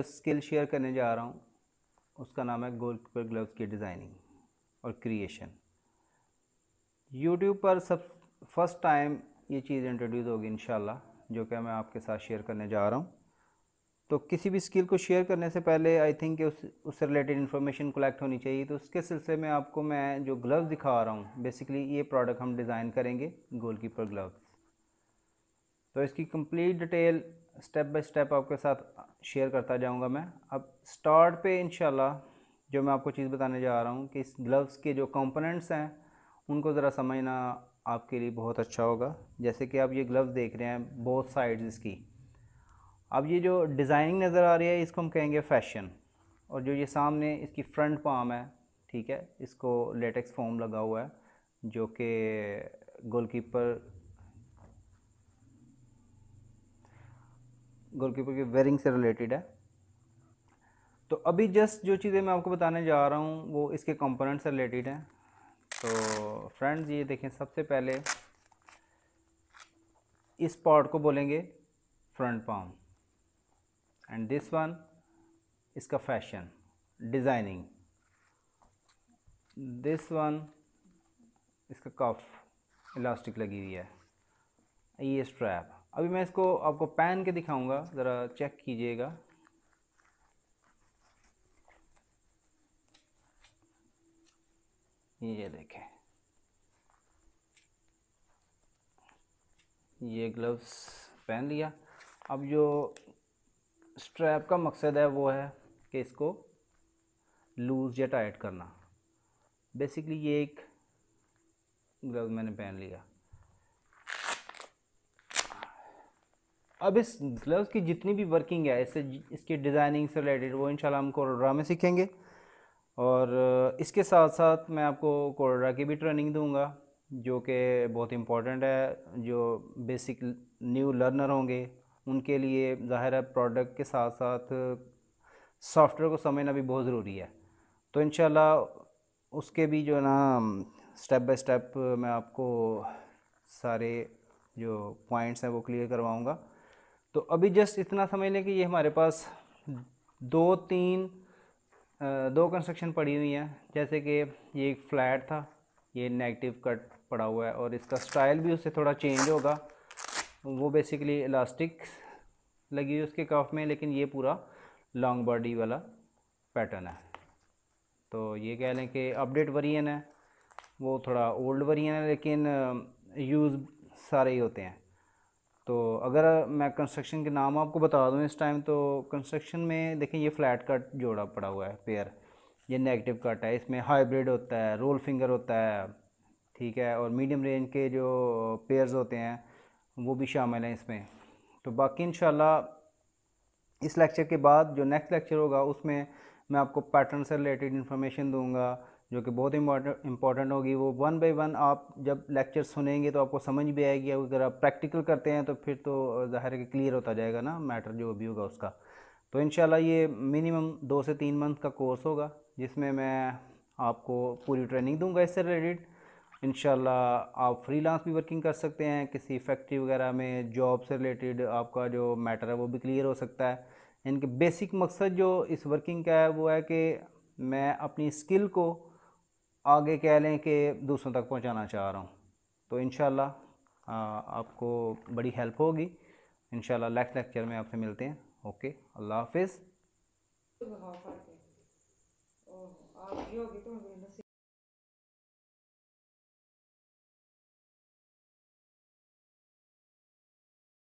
तो skill share करने जा रहा हूँ उसका नाम है गोल कीपर ग्लव्स की डिज़ाइनिंग और क्रिएशन यूट्यूब पर सब फर्स्ट टाइम ये चीज़ इंट्रोड्यूस होगी इन जो कि मैं आपके साथ शेयर करने जा रहा हूँ तो किसी भी स्किल को शेयर करने से पहले आई थिंक उस उससे रिलेटेड इन्फॉर्मेशन कलेक्ट होनी चाहिए तो उसके सिलसिले में आपको मैं जो ग्लव्स दिखा रहा हूँ बेसिकली ये प्रोडक्ट हम डिज़ाइन करेंगे गोल कीपर ग्लव्स तो इसकी complete detail step by step आपके साथ शेयर करता जाऊंगा मैं अब स्टार्ट पे इनशाला जो मैं आपको चीज़ बताने जा रहा हूँ कि इस ग्लव्स के जो कंपोनेंट्स हैं उनको ज़रा समझना आपके लिए बहुत अच्छा होगा जैसे कि आप ये ग्लव्स देख रहे हैं बहुत साइड्स इसकी अब ये जो डिज़ाइनिंग नज़र आ रही है इसको हम कहेंगे फैशन और जो ये सामने इसकी फ्रंट पाम है ठीक है इसको लेटेक्स फॉर्म लगा हुआ है जो कि गोलकीपर गोलकीपर के वेयरिंग से रिलेटेड है तो अभी जस्ट जो चीज़ें मैं आपको बताने जा रहा हूँ वो इसके कंपोनेंट से रिलेटेड हैं तो फ्रेंड्स ये देखें सबसे पहले इस पार्ट को बोलेंगे front palm and this one इसका फैशन डिज़ाइनिंग दिस वन इसका कफ इलास्टिक लगी हुई है ये स्ट्रैप अभी मैं इसको आपको पैन के दिखाऊंगा ज़रा चेक कीजिएगा ये देखें ये ग्लव्स पहन लिया अब जो स्ट्रैप का मकसद है वो है कि इसको लूज़ या टाइट करना बेसिकली ये एक ग्लव मैंने पहन लिया अब इस ग्लव्स की जितनी भी वर्किंग है इससे इसके डिज़ाइनिंग से रिलेटेड वो इंशाल्लाह हम कोरोड्रा में सीखेंगे और इसके साथ साथ मैं आपको कोरोड्रा की भी ट्रेनिंग दूंगा जो कि बहुत इम्पोर्टेंट है जो बेसिक न्यू लर्नर होंगे उनके लिए ज़ाहिर है प्रोडक्ट के साथ साथ सॉफ्टवेयर को समझना भी बहुत ज़रूरी है तो इन उसके भी जो है ना स्टेप बाय स्टेप मैं आपको सारे जो पॉइंट्स हैं वो क्लियर करवाऊँगा तो अभी जस्ट इतना समझ लें कि ये हमारे पास दो तीन दो कंस्ट्रक्शन पड़ी हुई हैं जैसे कि ये एक फ्लैट था ये नेगेटिव कट पड़ा हुआ है और इसका स्टाइल भी उससे थोड़ा चेंज होगा वो बेसिकली इलास्टिक लगी हुई उसके कफ में लेकिन ये पूरा लॉन्ग बॉडी वाला पैटर्न है तो ये कह लें कि अपडेट वरियन है वो थोड़ा ओल्ड वरियन है लेकिन यूज़ सारे ही होते हैं तो अगर मैं कंस्ट्रक्शन के नाम आपको बता दूं इस टाइम तो कंस्ट्रक्शन में देखें ये फ्लैट कट जोड़ा पड़ा हुआ है पेयर ये नेगेटिव कट है इसमें हाइब्रिड होता है रोल फिंगर होता है ठीक है और मीडियम रेंज के जो पेयर्स होते हैं वो भी शामिल हैं इसमें तो बाकी इन इस लेक्चर के बाद जो नेक्स्ट लेक्चर होगा उसमें मैं आपको पैटर्न से रिलेटेड इन्फॉर्मेशन दूंगा जो कि बहुत इंपॉर्टेंट होगी वो वन बाई वन आप जब लेक्चर सुनेंगे तो आपको समझ भी आएगी अगर आप प्रैक्टिकल करते हैं तो फिर तो ज़ाहिर है कि क्लियर होता जाएगा ना मैटर जो भी होगा उसका तो इन ये मिनिमम दो से तीन मंथ का कोर्स होगा जिसमें मैं आपको पूरी ट्रेनिंग दूँगा इससे रिलेटेड इन आप फ्रीलांस भी वर्किंग कर सकते हैं किसी फैक्ट्री वगैरह में जॉब से रिलेटेड आपका जो मैटर है वो भी क्लियर हो सकता है इनके बेसिक मकसद जो इस वर्किंग का है वो है कि मैं अपनी स्किल को आगे कह लें कि दूसरों तक पहुंचाना चाह रहा हूं तो इन आपको बड़ी हेल्प होगी इन नेक्स्ट लेक्चर में आपसे मिलते हैं ओके अल्लाह हाफिज़ तो